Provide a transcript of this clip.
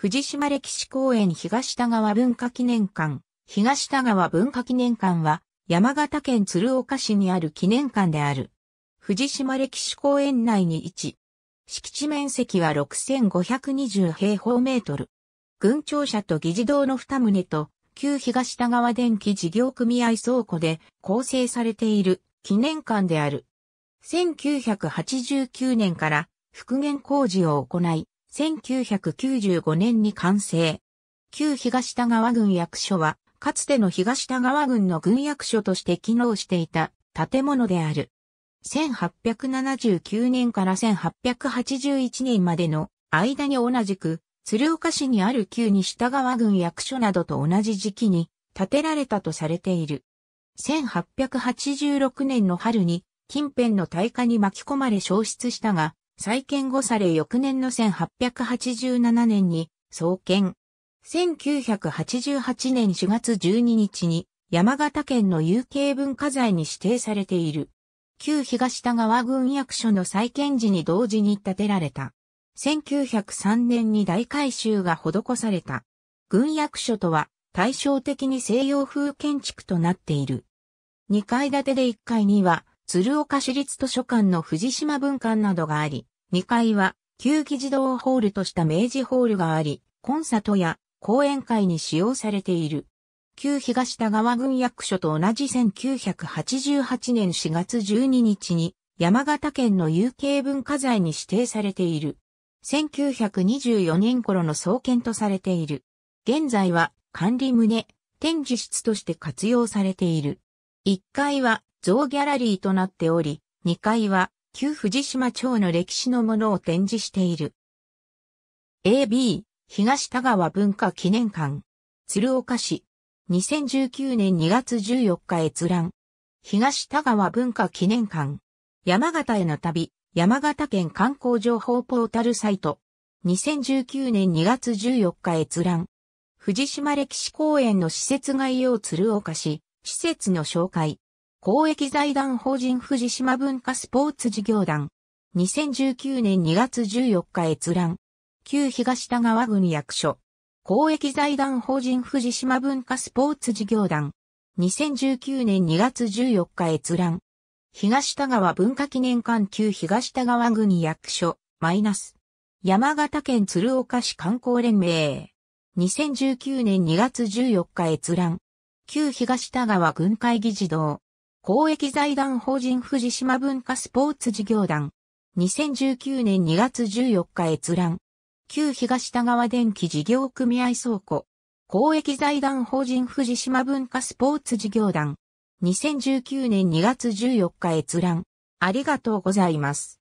藤島歴史公園東田川文化記念館。東田川文化記念館は山形県鶴岡市にある記念館である。藤島歴史公園内に位置。敷地面積は6520平方メートル。軍庁舎と議事堂の二棟と旧東田川電気事業組合倉庫で構成されている記念館である。1989年から復元工事を行い、1995年に完成。旧東田川郡役所は、かつての東田川郡の郡役所として機能していた建物である。1879年から1881年までの間に同じく、鶴岡市にある旧西田川郡役所などと同じ時期に建てられたとされている。1886年の春に近辺の大火に巻き込まれ消失したが、再建後され翌年の1887年に創建。1988年4月12日に山形県の有形文化財に指定されている。旧東田川郡役所の再建時に同時に建てられた。1903年に大改修が施された。軍役所とは対照的に西洋風建築となっている。2階建てで1階には鶴岡市立図書館の藤島文館などがあり、2階は、旧技児童ホールとした明治ホールがあり、コンサートや講演会に使用されている。旧東田川郡役所と同じ1988年4月12日に山形県の有形文化財に指定されている。1924年頃の創建とされている。現在は管理棟、展示室として活用されている。1階は像ギャラリーとなっており、2階は旧藤島町の歴史のものを展示している。AB、東田川文化記念館、鶴岡市、2019年2月14日閲覧、東田川文化記念館、山形への旅、山形県観光情報ポータルサイト、2019年2月14日閲覧、藤島歴史公園の施設概要鶴岡市、施設の紹介、公益財団法人藤島文化スポーツ事業団。2019年2月14日閲覧。旧東田川郡役所。公益財団法人藤島文化スポーツ事業団。2019年2月14日閲覧。東田川文化記念館旧東田川郡役所。マイナス。山形県鶴岡市観光連盟。2019年2月14日閲覧。旧東田川郡会議事堂。公益財団法人藤島文化スポーツ事業団。2019年2月14日閲覧。旧東田川電気事業組合倉庫。公益財団法人藤島文化スポーツ事業団。2019年2月14日閲覧。ありがとうございます。